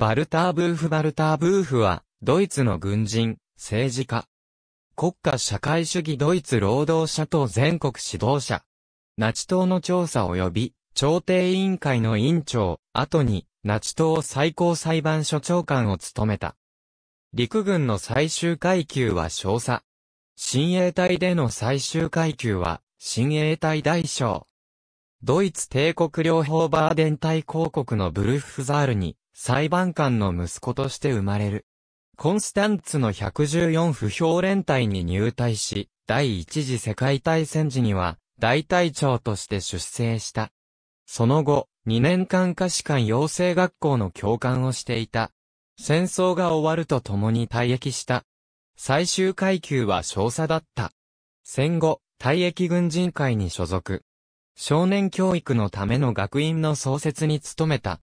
バルターブーフ・バルターブーフは、ドイツの軍人、政治家。国家社会主義ドイツ労働者党全国指導者。ナチ党の調査及び、調停委員会の委員長、後に、ナチ党最高裁判所長官を務めた。陸軍の最終階級は少佐。親衛隊での最終階級は、親衛隊大将。ドイツ帝国両方バーデン大公国のブルッフザールに裁判官の息子として生まれる。コンスタンツの114不評連隊に入隊し、第一次世界大戦時には、大隊長として出征した。その後、2年間歌士官養成学校の教官をしていた。戦争が終わると共に退役した。最終階級は少佐だった。戦後、退役軍人会に所属。少年教育のための学院の創設に努めた。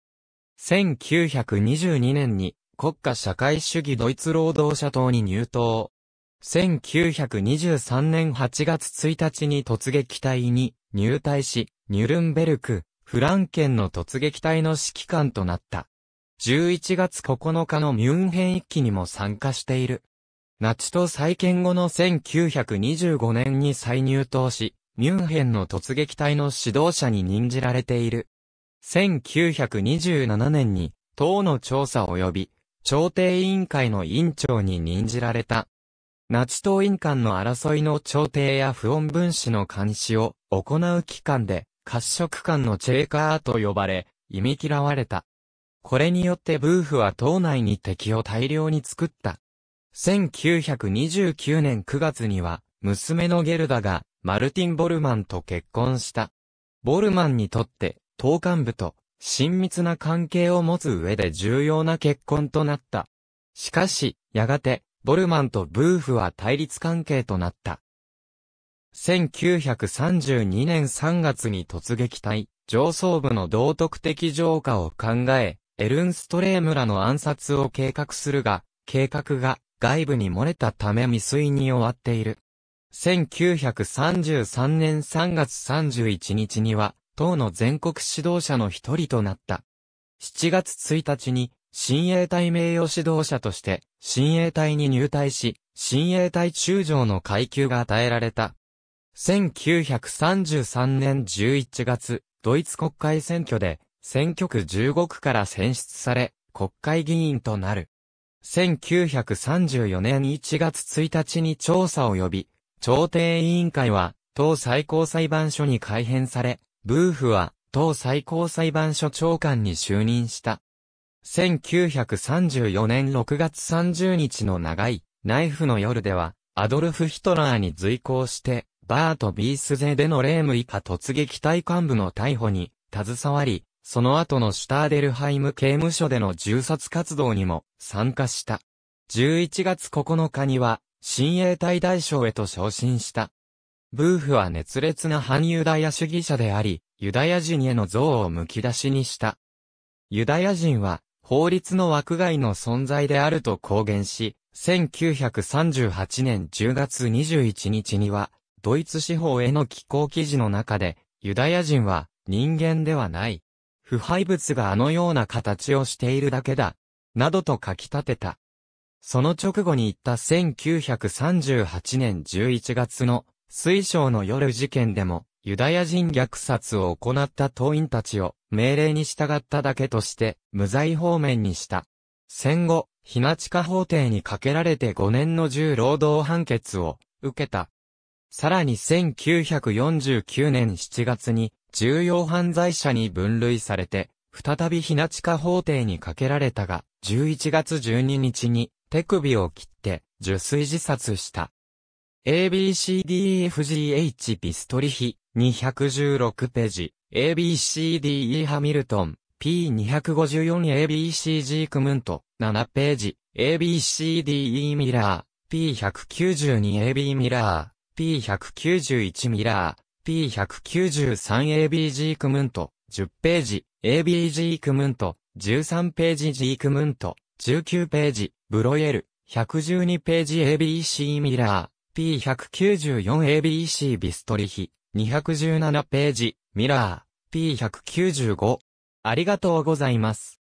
1922年に国家社会主義ドイツ労働者党に入党。1923年8月1日に突撃隊に入隊し、ニュルンベルク、フランケンの突撃隊の指揮官となった。11月9日のミュンヘン一揆にも参加している。ナチと再建後の1925年に再入党し、ミュンヘンの突撃隊の指導者に任じられている。1927年に党の調査及び朝廷委員会の委員長に任じられた。ナチ党員官の争いの調停や不穏分子の監視を行う機関で、褐色官のチェーカーと呼ばれ、忌み嫌われた。これによってブーフは党内に敵を大量に作った。1929年9月には、娘のゲルダが、マルティン・ボルマンと結婚した。ボルマンにとって、党幹部と親密な関係を持つ上で重要な結婚となった。しかし、やがて、ボルマンとブーフは対立関係となった。1932年3月に突撃隊、上層部の道徳的浄化を考え、エルンストレームらの暗殺を計画するが、計画が外部に漏れたため未遂に終わっている。1933年3月31日には、党の全国指導者の一人となった。7月1日に、新衛隊名誉指導者として、新衛隊に入隊し、新衛隊中将の階級が与えられた。1933年11月、ドイツ国会選挙で、選挙区15区から選出され、国会議員となる。1934年1月1日に調査を呼び、朝廷委員会は、党最高裁判所に改編され、ブーフは、当最高裁判所長官に就任した。1934年6月30日の長い、ナイフの夜では、アドルフ・ヒトラーに随行して、バート・ビースゼでのレーム以下突撃隊幹部の逮捕に、携わり、その後のシュターデルハイム刑務所での銃殺活動にも参加した。11月9日には、新衛隊大将へと昇進した。ブーフは熱烈な反ユダヤ主義者であり、ユダヤ人への憎悪をむき出しにした。ユダヤ人は、法律の枠外の存在であると公言し、1938年10月21日には、ドイツ司法への寄稿記事の中で、ユダヤ人は人間ではない。腐敗物があのような形をしているだけだ。などと書き立てた。その直後に言った1938年11月の水晶の夜事件でも、ユダヤ人虐殺を行った党員たちを命令に従っただけとして、無罪方面にした。戦後、ひな地下法廷にかけられて5年の重労働判決を受けた。さらに1949年7月に重要犯罪者に分類されて、再びひな地下法廷にかけられたが、11月12日に手首を切って受水自殺した。ABCDEFGH ピストリヒ、216ページ、ABCDE ハミルトン、P254ABCG クムント、7ページ、ABCDE ミラー、P192AB ミラー、P191 ミラー、P193ABG クムント、10ページ、ABG クムント、13ページ G クムント、19ページ、ブロエル、112ページ ABC ミラー、P194ABC ビストリヒ、217ページ、ミラー、P195。ありがとうございます。